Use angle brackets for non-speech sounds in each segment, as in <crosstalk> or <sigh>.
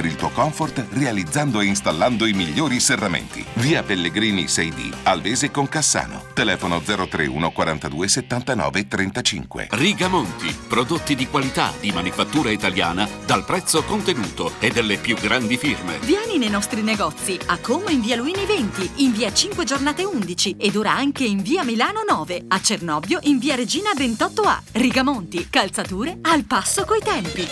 per il tuo comfort realizzando e installando i migliori serramenti. Via Pellegrini 6D, Alvese con Cassano. Telefono 031 42 79 35. Rigamonti, prodotti di qualità, di manifattura italiana, dal prezzo contenuto e delle più grandi firme. Vieni nei nostri negozi, a Como in via Luini 20, in via 5 giornate 11 ed ora anche in via Milano 9, a Cernobbio in via Regina 28A. Rigamonti, calzature al passo coi tempi.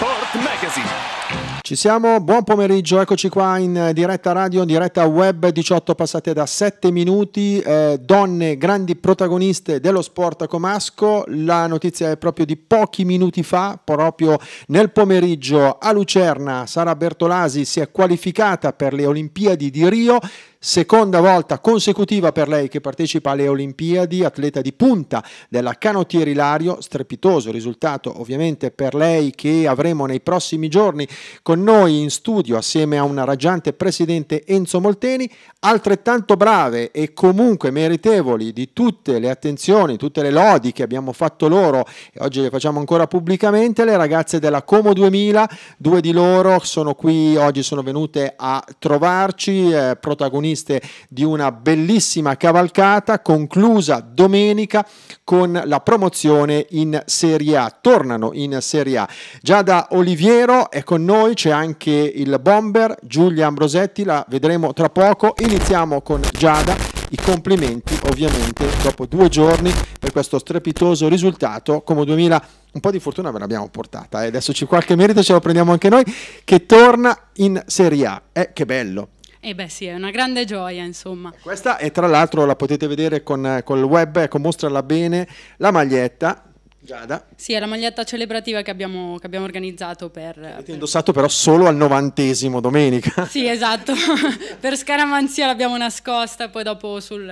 Sport Magazine. Ci siamo, buon pomeriggio, eccoci qua in eh, diretta radio, in diretta web, 18 passate da 7 minuti, eh, donne grandi protagoniste dello sport Comasco, la notizia è proprio di pochi minuti fa, proprio nel pomeriggio a Lucerna, Sara Bertolasi si è qualificata per le Olimpiadi di Rio, seconda volta consecutiva per lei che partecipa alle Olimpiadi, atleta di punta della canottieri Lario, strepitoso risultato ovviamente per lei che avremo nei prossimi giorni con noi in studio assieme a un raggiante presidente Enzo Molteni, altrettanto brave e comunque meritevoli di tutte le attenzioni, tutte le lodi che abbiamo fatto loro e oggi le facciamo ancora pubblicamente, le ragazze della Como 2000, due di loro sono qui, oggi sono venute a trovarci, eh, protagoniste protagoniste di una bellissima cavalcata conclusa domenica con la promozione in Serie A. Tornano in Serie A. Già da Oliviero è con noi, c'è anche il bomber Giulia Ambrosetti, la vedremo tra poco. Iniziamo con Giada i complimenti ovviamente dopo due giorni per questo strepitoso risultato come 2000 un po' di fortuna ve l'abbiamo portata e eh. adesso c'è qualche merito ce lo prendiamo anche noi che torna in Serie A eh, che bello eh beh sì, è una grande gioia insomma. Questa è tra l'altro la potete vedere con, con il web, ecco mostrala bene, la maglietta Giada. Sì, è la maglietta celebrativa che abbiamo, che abbiamo organizzato per... avete per... indossato però solo al novantesimo domenica. <laughs> Sì, esatto. <laughs> per scaramanzia l'abbiamo nascosta, poi dopo sul...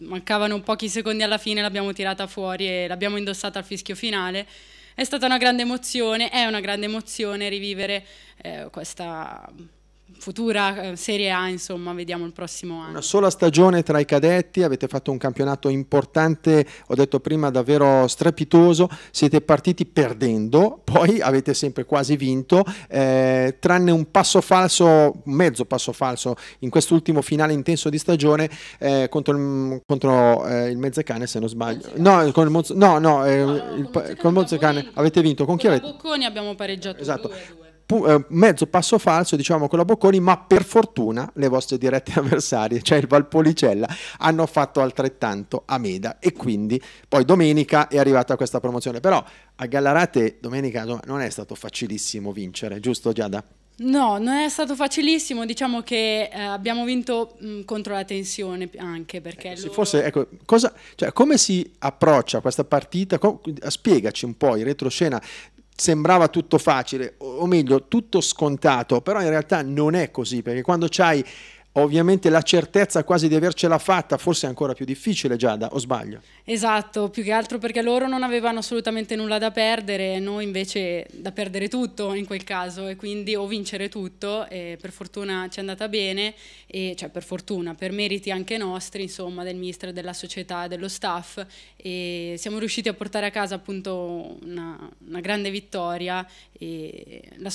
mancavano pochi secondi alla fine, l'abbiamo tirata fuori e l'abbiamo indossata al fischio finale. È stata una grande emozione, è una grande emozione rivivere eh, questa futura eh, Serie A, insomma, vediamo il prossimo anno. Una sola stagione tra i cadetti, avete fatto un campionato importante, ho detto prima davvero strepitoso, siete partiti perdendo, poi avete sempre quasi vinto, eh, tranne un passo falso, mezzo passo falso in quest'ultimo finale intenso di stagione eh, contro il, contro, eh, il Mezzecane, se non sbaglio. No, con il Mozzo, no, no, no, eh, no ah, con il Mezzecane avete vinto, con, con chi avete? Con Bocconi abbiamo pareggiato. Esatto. Due, due. Eh, mezzo passo falso, diciamo con la Bocconi, ma per fortuna le vostre dirette <laughs> avversarie, cioè il Valpolicella, hanno fatto altrettanto a Meda e quindi poi domenica è arrivata questa promozione. Però a Gallarate domenica non è stato facilissimo vincere, giusto Giada? No, non è stato facilissimo, diciamo che eh, abbiamo vinto mh, mm, contro la tensione anche perché... Ecco, loro... forse, ecco, cosa, cioè, come si approccia questa partita? Com spiegaci un po' in retroscena sembrava tutto facile, o meglio, tutto scontato, però in realtà non è così, perché quando c'hai ovviamente la certezza quasi di avercela fatta forse è ancora più difficile Giada, o sbaglio? Esatto, più che altro perché loro non avevano assolutamente nulla da perdere, noi invece da perdere tutto in quel caso e quindi o vincere tutto e per fortuna ci è andata bene, e, cioè per fortuna, per meriti anche nostri, insomma del mister, della società, dello staff e siamo riusciti a portare a casa appunto una, una grande vittoria e la,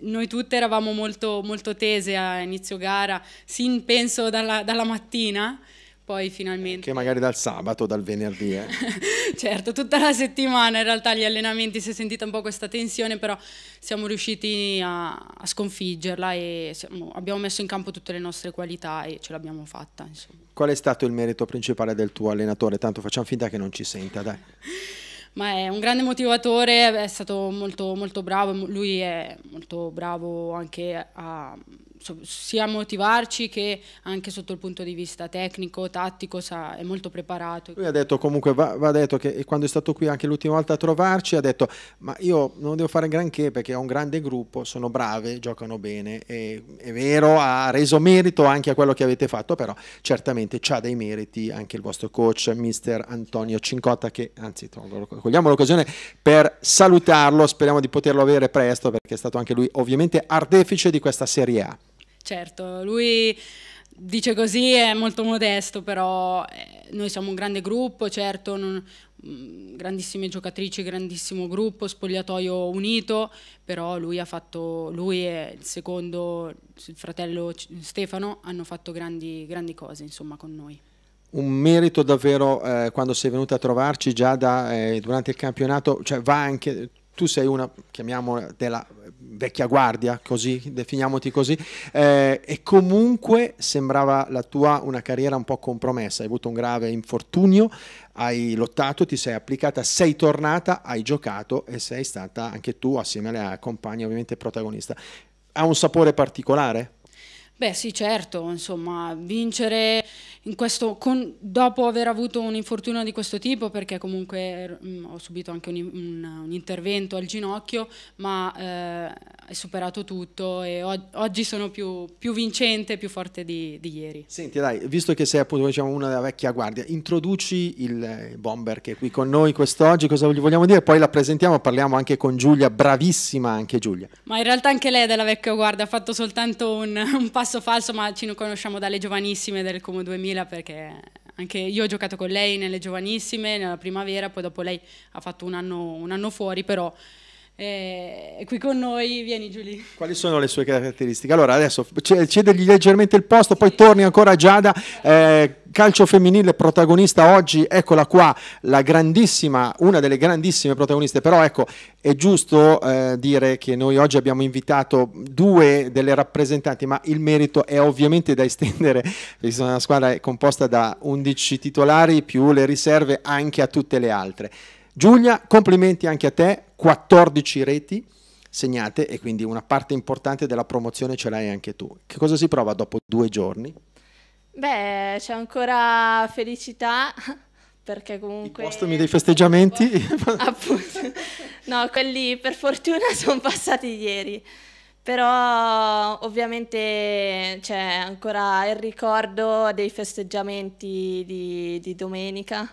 noi tutte eravamo molto, molto tese a inizio gara, sì sin penso dalla, dalla mattina poi finalmente. Che magari dal sabato, dal venerdì. Eh. <laughs> certo, tutta la settimana in realtà gli allenamenti si è sentita un po' questa tensione, però siamo riusciti a, a sconfiggerla e siamo, abbiamo messo in campo tutte le nostre qualità e ce l'abbiamo fatta. Insomma. Qual è stato il merito principale del tuo allenatore? Tanto facciamo finta che non ci senta, dai. <laughs> Ma è un grande motivatore, è stato molto, molto bravo, lui è molto bravo anche a sia motivarci che anche sotto il punto di vista tecnico, tattico, sa, è molto preparato. Lui ha detto comunque, va, va detto che quando è stato qui anche l'ultima volta a trovarci, ha detto ma io non devo fare granché perché ho un grande gruppo, sono brave, giocano bene, e, è vero, ha reso merito anche a quello che avete fatto, però certamente ha dei meriti anche il vostro coach, mister Antonio Cincotta, che anzi cogliamo l'occasione per salutarlo, speriamo di poterlo avere presto perché è stato anche lui ovviamente artefice di questa Serie A certo, lui dice così, è molto modesto, però eh, noi siamo un grande gruppo, certo, non, mm, grandissime giocatrici, grandissimo gruppo, spogliatoio unito, però lui ha fatto, lui e il secondo, il fratello Stefano, hanno fatto grandi, grandi cose insomma con noi un merito davvero eh, quando sei venuta a trovarci già da, eh, durante il campionato, cioè va anche, tu sei una, chiamiamola, della vecchia guardia, così, definiamoti così, eh, e comunque sembrava la tua una carriera un po' compromessa, hai avuto un grave infortunio, hai lottato, ti sei applicata, sei tornata, hai giocato e sei stata anche tu, assieme alla compagna, ovviamente protagonista. Ha un sapore particolare? Beh sì certo, insomma vincere in questo, con, dopo aver avuto un infortunio di questo tipo perché comunque mh, mm, ho subito anche un, un, un, intervento al ginocchio ma eh, è superato tutto e o, oggi sono più, più, vincente, più forte di, di, ieri. Senti dai, visto che sei appunto diciamo, una della vecchia guardia, introduci il eh, bomber che è qui con noi quest'oggi, cosa gli vogliamo dire? Poi la presentiamo, parliamo anche con Giulia, bravissima anche Giulia. Ma in realtà anche lei è della vecchia guardia, ha fatto soltanto un, un passo passo falso, ma ci conosciamo dalle giovanissime del Como 2000 perché anche io ho giocato con lei nelle giovanissime, nella primavera, poi dopo lei ha fatto un anno, un anno fuori, però è qui con noi, vieni Giulia. Quali sono le sue caratteristiche? Allora adesso cedergli leggermente il posto, sì. poi torni ancora a Giada. Eh, calcio femminile protagonista oggi, eccola qua, la grandissima, una delle grandissime protagoniste, però ecco, è giusto eh, dire che noi oggi abbiamo invitato due delle rappresentanti, ma il merito è ovviamente da estendere, perché la squadra è composta da 11 titolari più le riserve anche a tutte le altre. Giulia, complimenti anche a te, 14 reti segnate e quindi una parte importante della promozione ce l'hai anche tu. Che cosa si prova dopo due giorni? Beh, c'è ancora felicità <laughs> perché comunque... I postumi dei festeggiamenti? <laughs> Appunto, no, quelli per fortuna <laughs> sono passati ieri, però ovviamente c'è ancora il ricordo dei festeggiamenti di, di domenica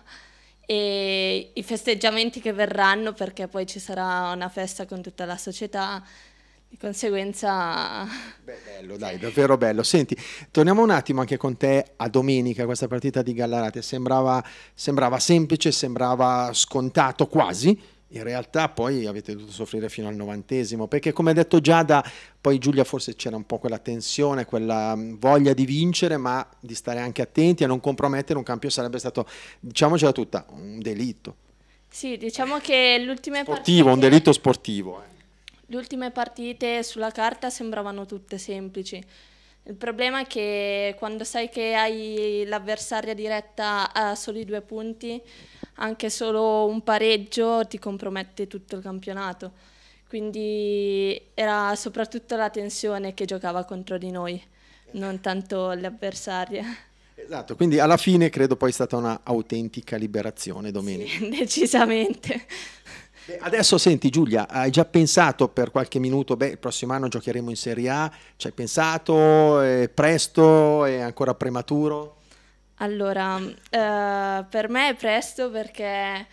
e i festeggiamenti che verranno perché poi ci sarà una festa con tutta la società. Di conseguenza... Beh, bello, dai, davvero bello. Senti, torniamo un attimo anche con te a domenica, questa partita di Gallarate. Sembrava, sembrava semplice, sembrava scontato quasi, in realtà poi avete dovuto soffrire fino al novantesimo, perché come ha detto Giada, poi Giulia forse c'era un po' quella tensione, quella mm, voglia di vincere, ma di stare anche attenti a non compromettere un campione sarebbe stato, diciamocela tutta, un delitto. Sì, diciamo che l'ultima Sportivo, un delitto sportivo. Eh. Le ultime partite sulla carta sembravano tutte semplici, il problema è che quando sai che hai l'avversaria diretta a soli due punti, anche solo un pareggio ti compromette tutto il campionato. Quindi era soprattutto la tensione che giocava contro di noi, non tanto le avversarie. Esatto, quindi alla fine credo poi sia stata un'autentica liberazione domenica. Sì, <laughs> decisamente. Beh, adesso senti Giulia, hai già pensato per qualche minuto, beh, il prossimo anno giocheremo in Serie A, ci hai pensato, è presto, è ancora prematuro? Allora, eh, per me è presto perché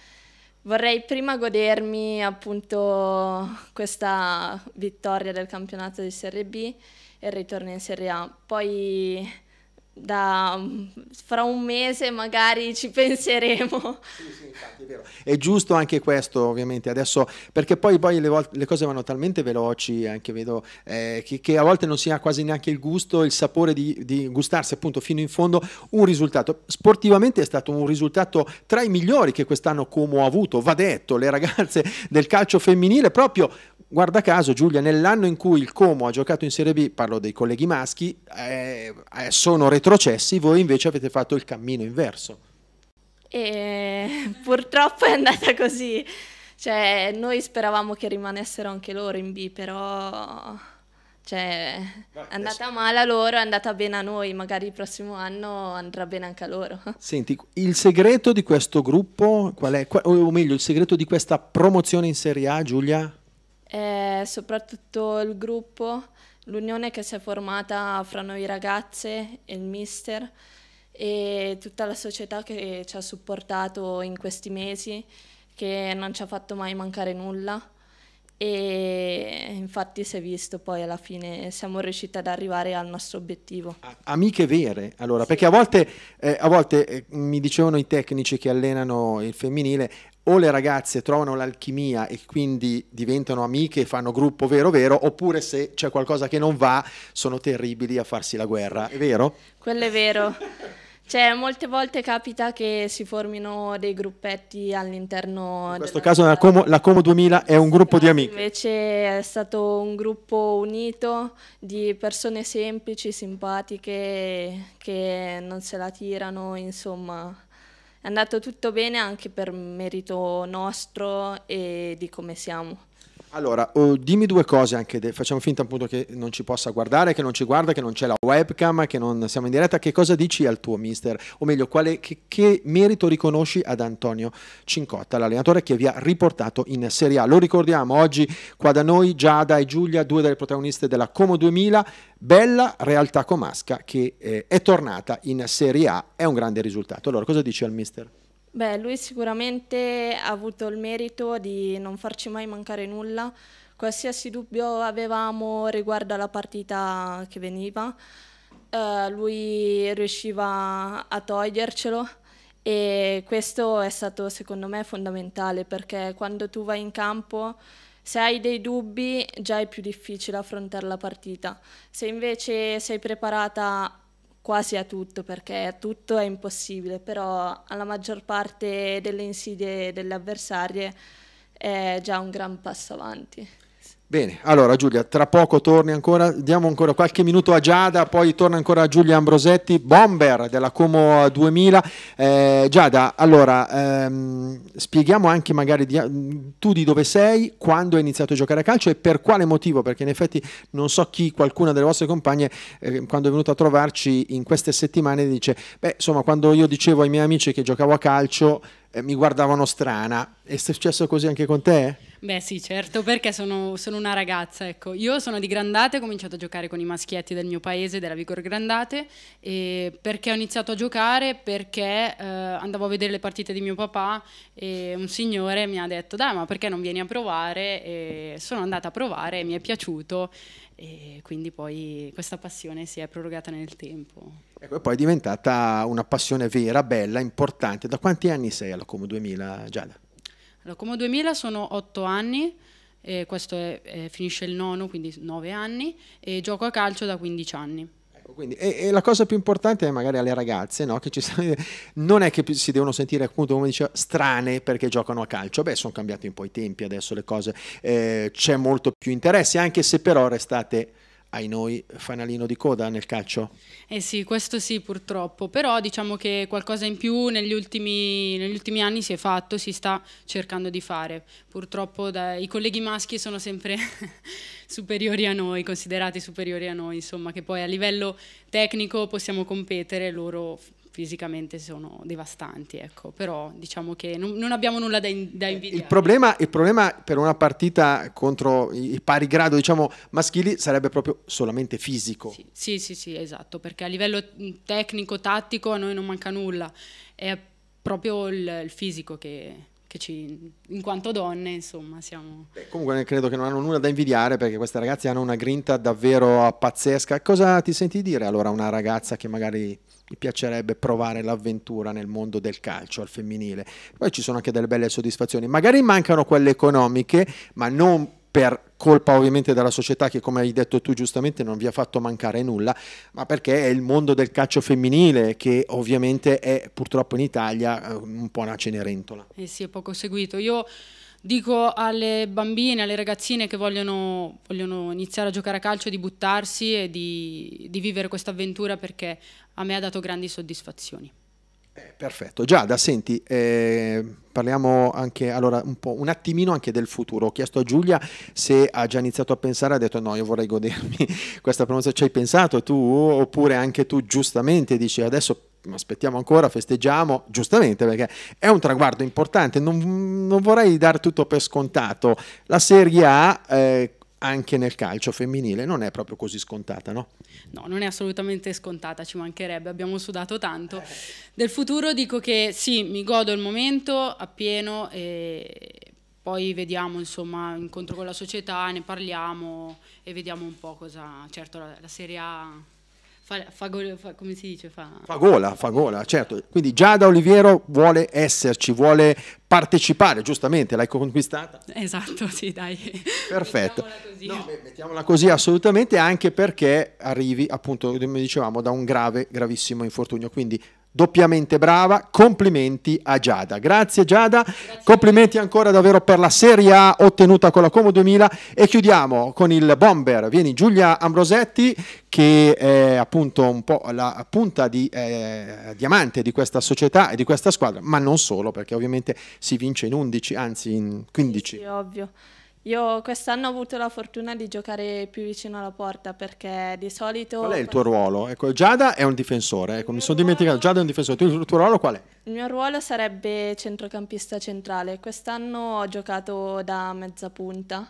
vorrei prima godermi appunto questa vittoria del campionato di Serie B e il ritorno in Serie A. Poi da, fra un mese magari ci <laughs> penseremo. Sì, sì, infatti, è vero. È giusto anche questo, ovviamente, adesso, perché poi, poi le, volte, le, cose vanno talmente veloci, anche vedo, eh, che, che, a volte non si ha quasi neanche il gusto, il sapore di, di, gustarsi appunto fino in fondo un risultato. Sportivamente è stato un risultato tra i migliori che quest'anno Como ha avuto, va detto, le ragazze del calcio femminile proprio guarda caso Giulia, nell'anno in cui il Como ha giocato in Serie B, parlo dei colleghi maschi, eh, eh, sono retrocessi, voi invece avete fatto il cammino inverso. E <laughs> purtroppo è andata così. Cioè, noi speravamo che rimanessero anche loro in B, però cioè, è andata male a loro, è andata bene a noi, magari il prossimo anno andrà bene anche a loro. <laughs> Senti, il segreto di questo gruppo, qual è, o meglio, il segreto di questa promozione in Serie A, Giulia? e eh, soprattutto il gruppo, l'unione che si è formata fra noi ragazze e il mister e tutta la società che ci ha supportato in questi mesi, che non ci ha fatto mai mancare nulla e infatti si è visto poi alla fine siamo riusciti ad arrivare al nostro obiettivo. Amiche vere, allora, sì. perché a volte, eh, a volte eh, mi dicevano i tecnici che allenano il femminile, o le ragazze trovano l'alchimia e quindi diventano amiche e fanno gruppo vero vero, oppure se c'è qualcosa che non va sono terribili a farsi la guerra, è vero? Quello è vero. Cioè, molte volte capita che si formino dei gruppetti all'interno. In questo caso la Como, la Como 2000 è un gruppo di amici. Invece è stato un gruppo unito di persone semplici, simpatiche, che non se la tirano, insomma è andato tutto bene anche per merito nostro e di come siamo. Allora, uh, dimmi due cose anche, facciamo finta appunto che non ci possa guardare, che non ci guarda, che non c'è la webcam, che non siamo in diretta, che cosa dici al tuo mister? O meglio, quale, che, che, merito riconosci ad Antonio Cincotta, l'allenatore che vi ha riportato in Serie A? Lo ricordiamo, oggi qua da noi Giada e Giulia, due delle protagoniste della Como 2000, bella realtà comasca che eh, è tornata in Serie A, è un grande risultato. Allora, cosa dici al mister? Beh, lui sicuramente ha avuto il merito di non farci mai mancare nulla, qualsiasi dubbio avevamo riguardo alla partita che veniva, eh, lui riusciva a togliercelo e questo è stato secondo me fondamentale perché quando tu vai in campo se hai dei dubbi già è più difficile affrontare la partita, se invece sei preparata quasi a tutto, perché tutto è impossibile, però alla maggior parte delle insidie delle avversarie è già un gran passo avanti. Bene, allora Giulia, tra poco torni ancora, diamo ancora qualche minuto a Giada, poi torna ancora Giulia Ambrosetti, bomber della Como 2000. Eh, Giada, allora ehm, spieghiamo anche magari di, tu di dove sei, quando hai iniziato a giocare a calcio e per quale motivo, perché in effetti non so chi, qualcuna delle vostre compagne, eh, quando è venuta a trovarci in queste settimane dice, beh insomma quando io dicevo ai miei amici che giocavo a calcio eh, mi guardavano strana. È successo così anche con te? Beh sì, certo, perché sono, sono, una ragazza, ecco. Io sono di Grandate, ho cominciato a giocare con i maschietti del mio paese, della Vigor Grandate, e perché ho iniziato a giocare? Perché eh, andavo a vedere le partite di mio papà e un signore mi ha detto, dai ma perché non vieni a provare? E sono andata a provare e mi è piaciuto e quindi poi questa passione si è prorogata nel tempo. Ecco, e poi è diventata una passione vera, bella, importante. Da quanti anni sei alla Como 2000, Giada? Alla Como 2000 sono otto anni, questo è, eh, finisce il nono, quindi nove anni, e gioco a calcio da 15 anni. Ecco, quindi, e, e, la cosa più importante è magari alle ragazze, no? che ci sono, non è che si devono sentire appunto, come diceva, strane perché giocano a calcio. Beh, sono cambiati un po' i tempi, adesso le cose, eh, c'è molto più interesse, anche se però restate ai noi fanalino di coda nel calcio? Eh sì, questo sì purtroppo, però diciamo che qualcosa in più negli ultimi, negli ultimi anni si è fatto, si sta cercando di fare. Purtroppo da, i colleghi maschi sono sempre <laughs> superiori a noi, considerati superiori a noi, insomma, che poi a livello tecnico possiamo competere, loro fisicamente sono devastanti, ecco. però diciamo che non, non abbiamo nulla da, in, da eh, invidiare. Il problema, il problema, per una partita contro i pari grado diciamo, maschili sarebbe proprio solamente fisico. Sì, sì, sì, sì esatto, perché a livello mm, tecnico, tattico a noi non manca nulla, è proprio il, il fisico che che ci, in quanto donne, insomma, siamo... Beh, comunque credo che non hanno nulla da invidiare perché queste ragazze hanno una grinta davvero pazzesca. Cosa ti senti dire allora a una ragazza che magari gli piacerebbe provare l'avventura nel mondo del calcio al femminile? Poi ci sono anche delle belle soddisfazioni, magari mancano quelle economiche, ma non per colpa ovviamente della società che come hai detto tu giustamente non vi ha fatto mancare nulla, ma perché è il mondo del calcio femminile che ovviamente è purtroppo in Italia eh, un po' una cenerentola. Eh sì, è poco seguito. Io dico alle bambine, alle ragazzine che vogliono, vogliono iniziare a giocare a calcio di buttarsi e di, di vivere questa avventura perché a me ha dato grandi soddisfazioni perfetto. Giada, senti, eh, parliamo anche allora un, po', un attimino anche del futuro. Ho chiesto a Giulia se ha già iniziato a pensare, ha detto no, io vorrei godermi <laughs> questa promozione. Ci hai pensato tu? Oppure anche tu giustamente dici adesso aspettiamo ancora, festeggiamo, giustamente perché è un traguardo importante, non, non vorrei dar tutto per scontato. La Serie A... Eh, anche nel calcio femminile non è proprio così scontata, no? No, non è assolutamente scontata, ci mancherebbe, abbiamo sudato tanto. Del futuro dico che sì, mi godo il momento appieno e poi vediamo, insomma, incontro con la società, ne parliamo e vediamo un po' cosa... Certo, la, la Serie A Fa, fa, fa, come si dice? Fa... gola, fa gola, certo. Quindi Giada Oliviero vuole esserci, vuole partecipare, giustamente, l'hai conquistata? Esatto, <laughs> sì, dai. Perfetto. Mettiamola così. No, mettiamola così, assolutamente, anche perché arrivi, appunto, come dicevamo, da un grave, gravissimo infortunio. Quindi doppiamente brava. Complimenti a Giada. Grazie Giada, Grazie. complimenti ancora davvero per la Serie A ottenuta con la Como 2000 e chiudiamo con il bomber. Vieni Giulia Ambrosetti che è appunto un po' la punta di eh, diamante di questa società e di questa squadra, ma non solo perché ovviamente si vince in 11, anzi in 15. Sì, sì, ovvio. Io quest'anno ho avuto la fortuna di giocare più vicino alla porta perché di solito... Qual è il tuo ruolo? Ecco, Giada è un difensore, ecco, mi sono ruolo... dimenticato, Giada è un difensore, il tuo ruolo qual è? Il mio ruolo sarebbe centrocampista centrale, quest'anno ho giocato da mezza punta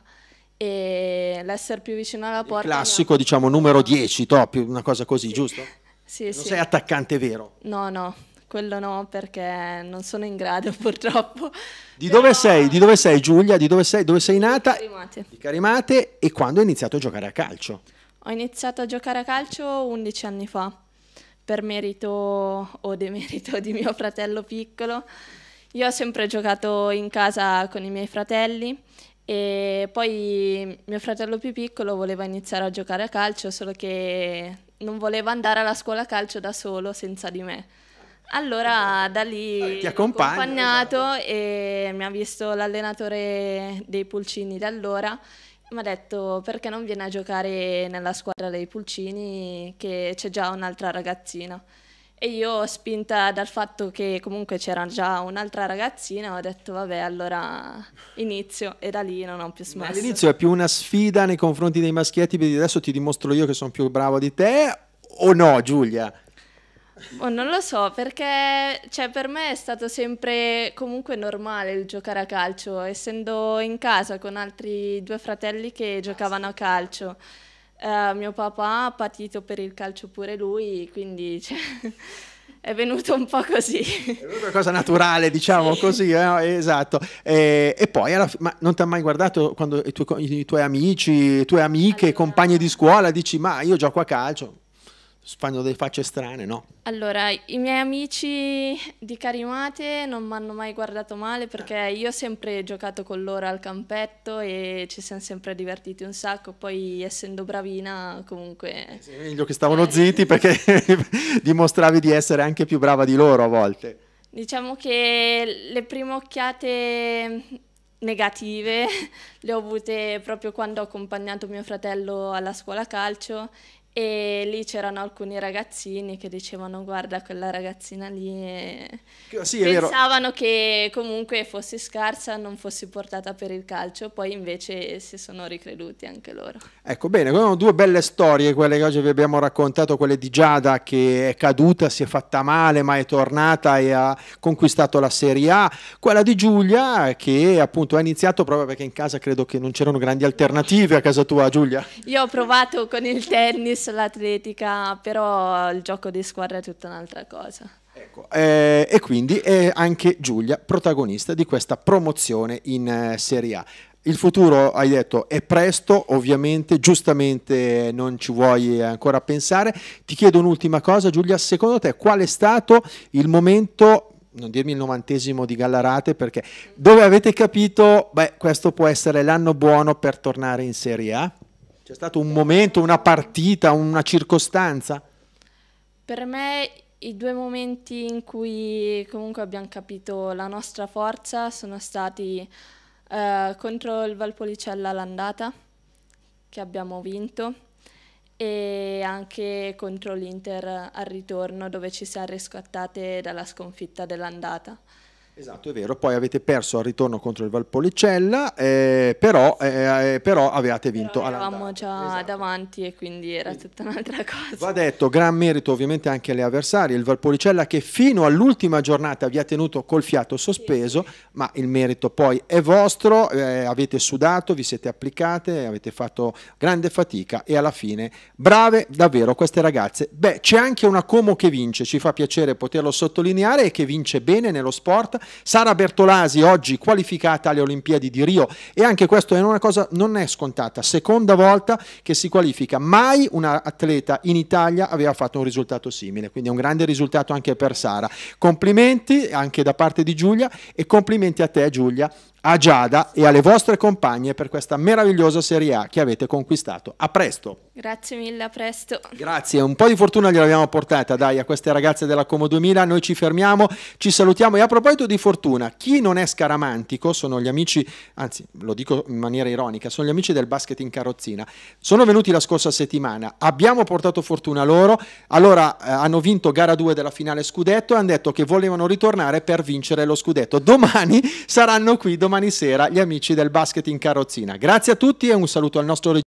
e l'essere più vicino alla porta... Il classico mia... diciamo numero 10, top, una cosa così, sì. giusto? Sì, non sì. sei attaccante vero? No, no, quello no perché non sono in grado <laughs> purtroppo. Di Però... dove sei? Di dove sei Giulia? Di dove sei? Dove sei nata? Di Carimate. Di Carimate e quando hai iniziato a giocare a calcio? Ho iniziato a giocare a calcio 11 anni fa per merito o demerito di mio fratello piccolo. Io ho sempre giocato in casa con i miei fratelli e poi mio fratello più piccolo voleva iniziare a giocare a calcio, solo che non voleva andare alla scuola a calcio da solo senza di me. Allora da lì ti accompagna, accompagnato esatto. e mi ha visto l'allenatore dei pulcini da allora mi ha detto perché non viene a giocare nella squadra dei pulcini che c'è già un'altra ragazzina. E io, spinta dal fatto che comunque c'era già un'altra ragazzina, ho detto vabbè, allora inizio e da lì non ho più smesso. All'inizio è più una sfida nei confronti dei maschietti, adesso ti dimostro io che sono più bravo di te o no Giulia? Oh, non lo so, perché cioè, per me è stato sempre comunque normale il giocare a calcio, essendo in casa con altri due fratelli che ah, giocavano a calcio. Eh, mio papà ha patito per il calcio pure lui, quindi <laughs> cioè, è venuto un po' così. È una cosa naturale, diciamo sì. così, eh? esatto. E, eh, e poi, alla, ma non ti ha mai guardato quando i, tu, i tuoi amici, le tue amiche, allora, compagne di scuola, dici ma io gioco a calcio? fanno delle facce strane, no? Allora, i miei amici di Carimate non mi hanno mai guardato male perché ah. io ho sempre giocato con loro al campetto e ci siamo sempre divertiti un sacco, poi essendo bravina comunque... Sì, meglio che stavano eh. zitti perché <laughs> dimostravi di essere anche più brava di loro a volte. Diciamo che le prime occhiate negative <laughs> le ho avute proprio quando ho accompagnato mio fratello alla scuola calcio e lì c'erano alcuni ragazzini che dicevano guarda quella ragazzina lì eh, e sì, pensavano che comunque fossi scarsa non fossi portata per il calcio poi invece si sono ricreduti anche loro ecco bene sono due belle storie quelle che oggi vi abbiamo raccontato quelle di Giada che è caduta si è fatta male ma è tornata e ha conquistato la Serie A quella di Giulia che appunto ha iniziato proprio perché in casa credo che non c'erano grandi alternative a casa tua Giulia io ho provato con il tennis l'atletica, però il gioco di squadra è tutta un'altra cosa. Ecco, eh, e quindi è anche Giulia protagonista di questa promozione in eh, Serie A. Il futuro, hai detto, è presto, ovviamente, giustamente non ci vuoi ancora pensare. Ti chiedo un'ultima cosa, Giulia, secondo te qual è stato il momento, non dirmi il novantesimo di Gallarate, perché dove avete capito, beh, questo può essere l'anno buono per tornare in Serie A? C'è stato un momento, una partita, una circostanza? Per me i due momenti in cui comunque abbiamo capito la nostra forza sono stati eh, contro il Valpolicella all'andata, che abbiamo vinto, e anche contro l'Inter al ritorno dove ci siamo riscattate dalla sconfitta dell'andata. Esatto, è vero. Poi avete perso al ritorno contro il Valpolicella, eh, però, eh, eh però, avevate vinto. Però eravamo già esatto. davanti e quindi era quindi. tutta un'altra cosa. Va detto, gran merito ovviamente anche alle avversarie. Il Valpolicella che fino all'ultima giornata vi ha tenuto col fiato sospeso, sì. ma il merito poi è vostro. Eh, avete sudato, vi siete applicate, avete fatto grande fatica e alla fine brave davvero queste ragazze. Beh, c'è anche una Como che vince, ci fa piacere poterlo sottolineare e che vince bene nello sport Sara Bertolasi oggi qualificata alle Olimpiadi di Rio e anche questo è una cosa non è scontata, seconda volta che si qualifica, mai un atleta in Italia aveva fatto un risultato simile, quindi è un grande risultato anche per Sara. Complimenti anche da parte di Giulia e complimenti a te Giulia a Giada e alle vostre compagne per questa meravigliosa Serie A che avete conquistato. A presto! Grazie mille, a presto. Grazie, un po' di fortuna gliel'abbiamo portata, dai, a queste ragazze della Como 2000. Noi ci fermiamo, ci salutiamo e a proposito di fortuna, chi non è scaramantico sono gli amici, anzi lo dico in maniera ironica, sono gli amici del basket in carrozzina. Sono venuti la scorsa settimana, abbiamo portato fortuna loro, allora eh, hanno vinto gara 2 della finale scudetto e hanno detto che volevano ritornare per vincere lo scudetto. Domani saranno qui, domani sera, gli amici del basket in carrozzina. Grazie a tutti e un saluto al nostro regista.